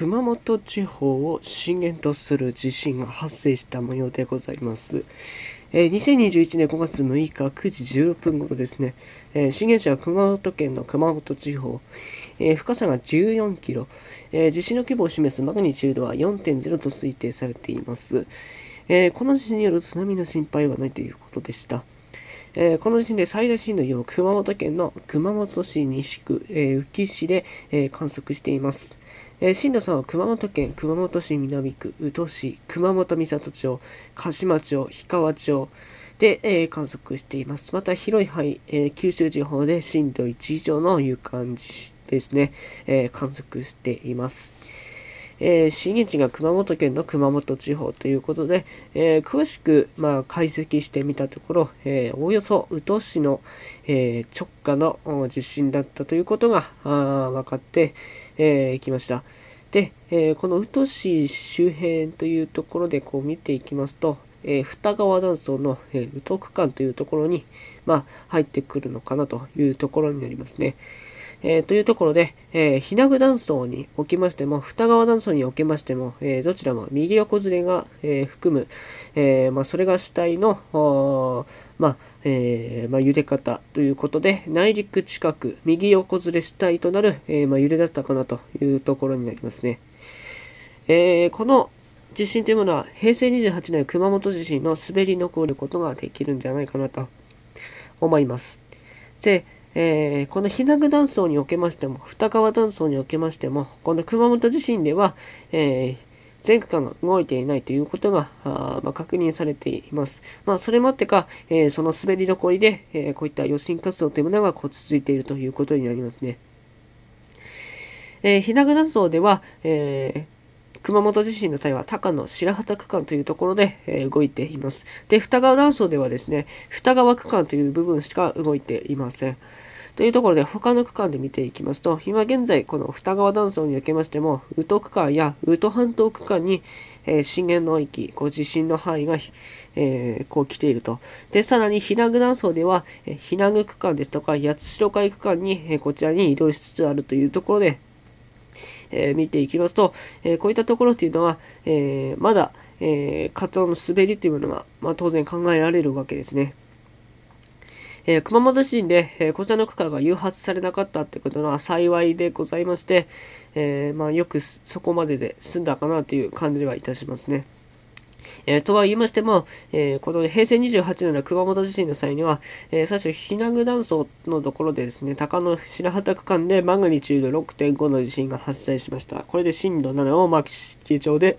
熊本地方を震源とする地震が発生した模様でございます。えー、2021年5月6日9時16分頃ですね、えー、震源地は熊本県の熊本地方、えー、深さが14キロ、え地震の規模を示すマグニチュードは4.0と推定されています。えこの地震による津波の心配はないということでした。えー、この地震で最大震度4を熊本県の熊本市西区、えー、宇城市で、えー、観測しています。えー、震度3は熊本県熊本市南区、宇土市、熊本美里町、鹿島町、氷川町で、え観測しています。また広い範囲、え九州地方で震度1以上の有感地ですね、え観測しています。えー、震源地が熊本県の熊本地方ということで、えー、詳しく、まあ、解析してみたところ、えー、おおよそ宇土市の、え直下の地震だったということが分かって、えきました。で、えこの宇土市周辺というところでこう見ていきますと、えー、二川断層の、えー、宇土区間というところに、まあ、入ってくるのかなというところになりますね。えー、というところで、えー、ひな断層におきましても、双川断層におきましても、えー、どちらも右横ずれが、えー、含む、えーまあ、それが主体の、まあえーまあ、揺れ方ということで、内陸近く、右横ずれ主体となる、えーまあ、揺れだったかなというところになりますね。えー、この地震というものは平成28年熊本地震の滑り残ることができるんじゃないかなと思います。で、えー、この飛騨断層におけましても二川断層におけましてもこの熊本地震では、えー全区間が動いていないということが、あまあ、確認されています。まあ、それもあってか、えー、その滑りどこりで、えー、こういった余震活動というものがこう続いているということになりますね。えー、ひな断層では、えー熊本地震の際は高野白旗区間というところで、え動いています。で、二川断層ではですね、二川区間という部分しか動いていません。というところで他の区間で見ていきますと今現在この二川断層におけましても宇都区間や宇都半島区間に、えー、震源の域こう地震の範囲が、えー、こう来ているとでさらに避難具断層では、え避難具区間ですとか八代海区間に、えこちらに移動しつつあるというところでえー、見ていきますと、えー、こういったところというのは、えまだ、えー、カツオの滑りというものが、まあ、当然考えられるわけですね。えー、熊本地震で、えー、こちらの区間が誘発されなかったということは幸いでございまして、えー、まあ、よくそこまでで済んだかなという感じはいたしますね。えー、とは言いましても、えー、この平成28年の熊本地震の際には、えー、最初、避難具断層のところでですね、高野白旗区間でマグニチュード6.5の地震が発生しました。これで震度7を牧師町で、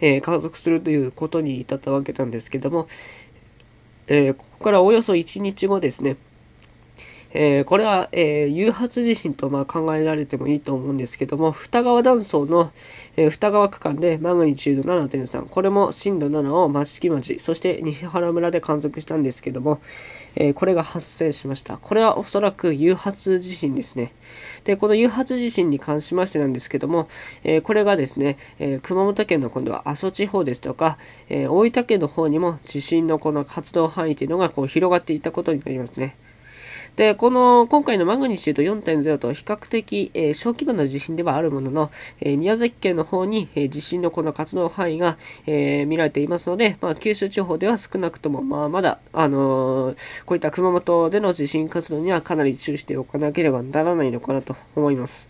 え観測するということに至ったわけなんですけども、えここからおよそ1日後ですね、えー、これは、えー、誘発地震とまあ考えられてもいいと思うんですけども二川断層の、えー、二川区間でマグニチュード7.3これも震度7を益城町そして西原村で観測したんですけども、えこれが発生しましたこれはおそらく誘発地震ですねでこの誘発地震に関しましてなんですけども、えこれがですね、え熊本県の今度は阿蘇地方ですとか、え大分県の方にも地震のこの活動範囲というのがこう広がっていたことになりますね。で、この今回のマグニチュード4.0と比較的、えー、小規模な地震ではあるものの、えー、宮崎県の方に、えー、地震のこの活動範囲が、え見られていますので、まあ、九州地方では少なくとも、まあ、まだ、あのこういった熊本での地震活動にはかなり注意しておかなければならないのかなと思います。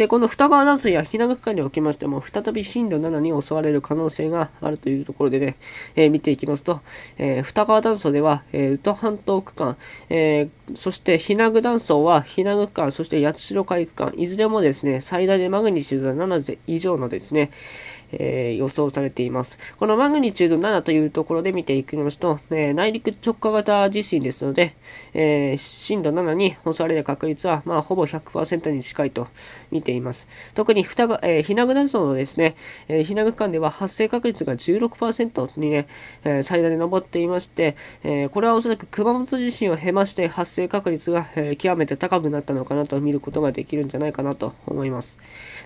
で、この双川断水や避難区間におきましても、再び震度7に襲われる可能性があるというところでね、えー、見ていきますと、えー、双川断層では、えー、宇都半島区間、えー、そして避難区断層は避難区間、そして八代海区間、いずれもですね、最大でマグニチュード7以上のですね、えー、予想されています。このマグニチュード7というところで見ていきますと、えー、内陸直下型地震ですので、えー、震度7に襲われる確率は、まあ、ほぼ100%に近いと見ています。特に双が、えー、ひなぐなぞのですね、えー、ひなぐ間では発生確率が16%にね、えー、最大で上っていまして、えー、これはおそらく熊本地震を経まして発生確率が、えー、極めて高くなったのかなと見ることができるんじゃないかなと思います。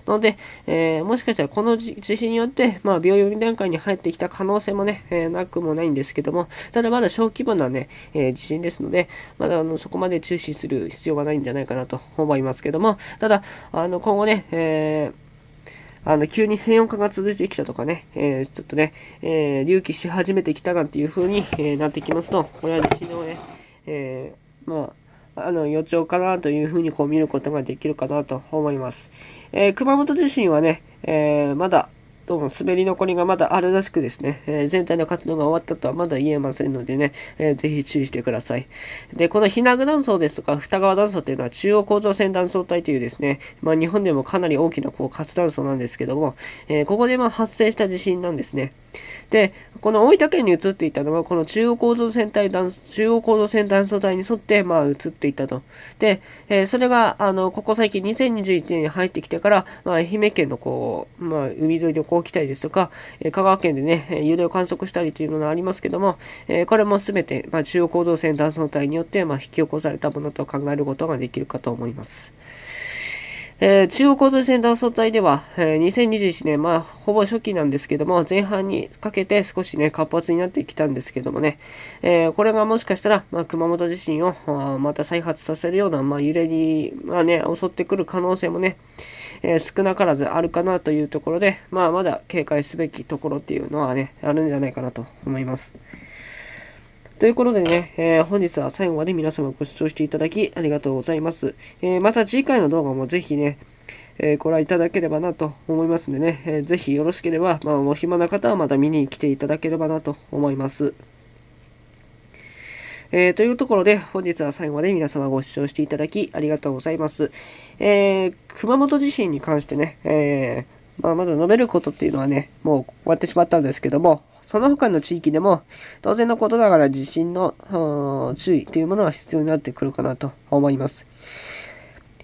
ので、えー、もしかしたらこの地震によって、まあ、病院段階に入ってきた可能性もね、えー、なくもないんですけども、ただまだ小規模なね、えー、地震ですので、まだあのそこまで注視する必要はないんじゃないかなと思いますけども、ただ、あの今後ね、えーあの、急に専用化が続いてきたとかね、えー、ちょっとね、えー、隆起し始めてきたなんていう風に、えー、なってきますと、これは地震のね、えー、まあ、あの、予兆かなという風にこう見ることができるかなと思います。え熊本地震はね、えまだどうも滑り残りがまだあるらしくですね、えー、全体の活動が終わったとはまだ言えませんのでね、えー、ぜひ注意してください。で、このひな具断層ですとか、二川断層というのは中央甲状腺断層帯というですね、まあ、日本でもかなり大きなこう活断層なんですけども、えー、ここでま発生した地震なんですね。でこの大分県に移っていたのはこの中央構造線断中央構造線断層帯に沿ってまあ移っていたとで、えー、それがあのここ最近2021年に入ってきてから、まあ、愛媛県のこう、まあ、海沿い旅行来たりですとか、えー、香川県でね揺れを観測したりというのがありますけども、えー、これもすべて、まあ、中央構造線断層帯によって、まあ、引き起こされたものと考えることができるかと思います。えー、中央セン線断層帯では、えー、2021年、まあ、ほぼ初期なんですけども、前半にかけて少しね、活発になってきたんですけどもね、えー、これがもしかしたら、まあ、熊本地震をまた再発させるような、まあ、揺れに、まあね、襲ってくる可能性もね、え少なからずあるかなというところで、まあ、まだ警戒すべきところっていうのはね、あるんじゃないかなと思います。ということでね、えー、本日は最後まで皆様ご視聴していただきありがとうございます。えー、また次回の動画もぜひね、えー、ご覧いただければなと思いますんでね、えー、ぜひよろしければ、まあ、お暇な方はまた見に来ていただければなと思います。えー、というところで、本日は最後まで皆様ご視聴していただきありがとうございます。え熊本地震に関してね、えまあ、まだ述べることっていうのはね、もう終わってしまったんですけども、その他の地域でも当然のことながら地震の注意というものは必要になってくるかなと思います。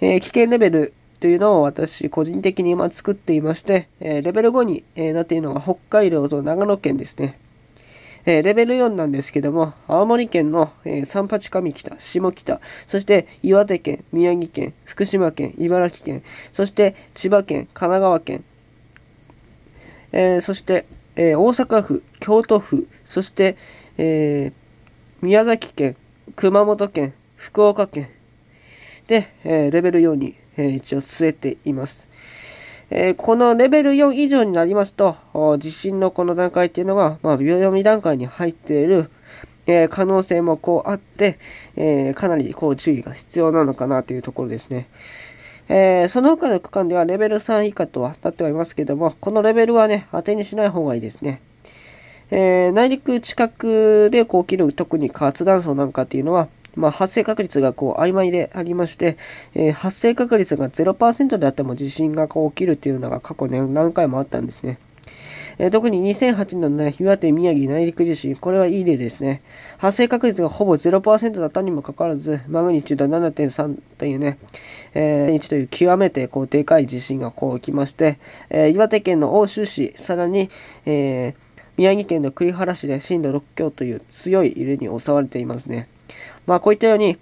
えー、危険レベルというのを私個人的に今作っていまして、えー、レベル5に、えなっているのが北海道と長野県ですね。えレベル4なんですけども、青森県の、え三八上北、下北、そして岩手県、宮城県、福島県、茨城県、そして千葉県、神奈川県、えー、そしてえー、大阪府、京都府、そして、えー、宮崎県、熊本県、福岡県で、えー、レベル4に、えー、一応据えています。えこのレベル4以上になりますと、地震のこの段階っていうのが、まあ、秒読み段階に入っている、え可能性もこうあって、えかなりこう注意が必要なのかなというところですね。えー、その他の区間ではレベル3以下とはなってはいますけども、このレベルはね、当てにしない方がいいですね。えー、内陸近くでこう切る、特に活断層なんかっていうのは、まあ、発生確率がこう曖昧でありまして、えー、発生確率が0%であっても地震がこう起きるっていうのが過去ね、何回もあったんですね。えー、特に2008年の、ね、岩手、宮城内陸地震、これはいい例ですね。発生確率がほぼ0%だったにもかかわらず、マグニチュード7.3というね、えー、1という極めてこうでかい地震がこう起きまして、えー、岩手県の奥州市、さらに、え宮城県の栗原市で震度6強という強い揺れに襲われていますね。まあ、こういったように、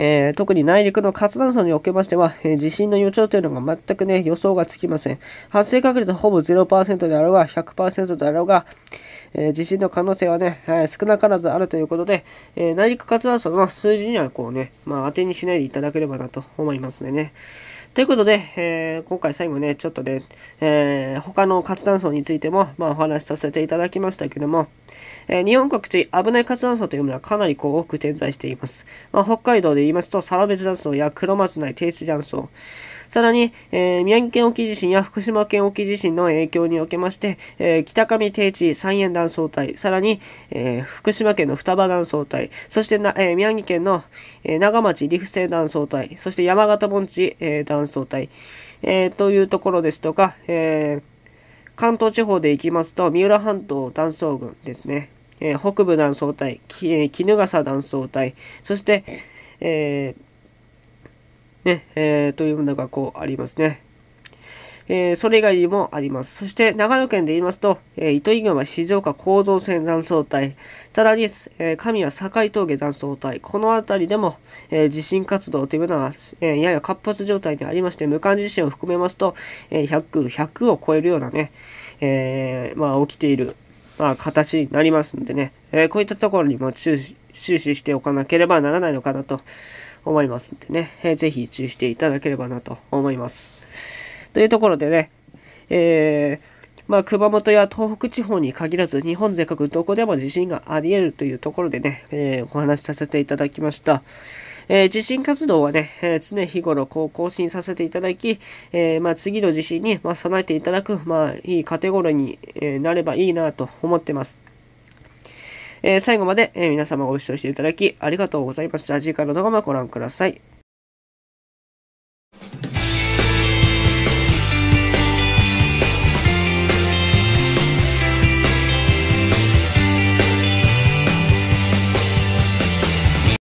えー、特に内陸の活断層におけましては、えー、地震の予兆というのが全くね、予想がつきません。発生確率はほぼ0%であろうが、100%であろうが、えー、地震の可能性はね、はい、少なからずあるということで、え内陸活断層の数字にはこうね、まあ、当てにしないでいただければなと思いますね。ということで、えー、今回最後ね、ちょっとね、えー、他の活断層についても、まあ、お話しさせていただきましたけども、えー、日本各地、危ない活断層というものはかなりこう多く点在しています。まあ、北海道で言いますと、サラベツ断層や黒松内定地断層、さらに、えー、宮城県沖地震や福島県沖地震の影響におけまして、えー、北上低地三円断層帯、さらに、えー、福島県の双葉断層帯、そしてな、え宮城県の、え長町陸西断層帯、そして山形盆地、え断層帯、えというところですとか、え関東地方で行きますと、三浦半島断層群ですね。えー、北部断層帯、衣え笠断層帯、そして、えー、ね、えー、というものがこうありますね。えー、それ以外にもあります。そして長野県で言いますと、えー、糸魚川静岡構造線断層帯、さらに、えー、神谷境峠断層帯、この辺りでも、えー、地震活動というのは、えー、やや活発状態にありまして、無感地震を含めますと、えー、100、100を超えるようなね、えー、まあ起きているまあ、形になりますんでね、えー、こういったところにも注視しておかなければならないのかなと思いますんでね、えー、ぜひ注意していただければなと思います。というところでね、えーまあ、熊本や東北地方に限らず、日本全国どこでも地震があり得るというところでね、えー、お話しさせていただきました。えー、地震活動はね、えー、常日頃こう更新させていただき、えー、まあ、次の地震に、ま備えていただく、まあ、いいカテゴリーに、えなればいいなと思ってます。え最後まで、え皆様ご視聴していただきありがとうございました。次回の動画もご覧ください。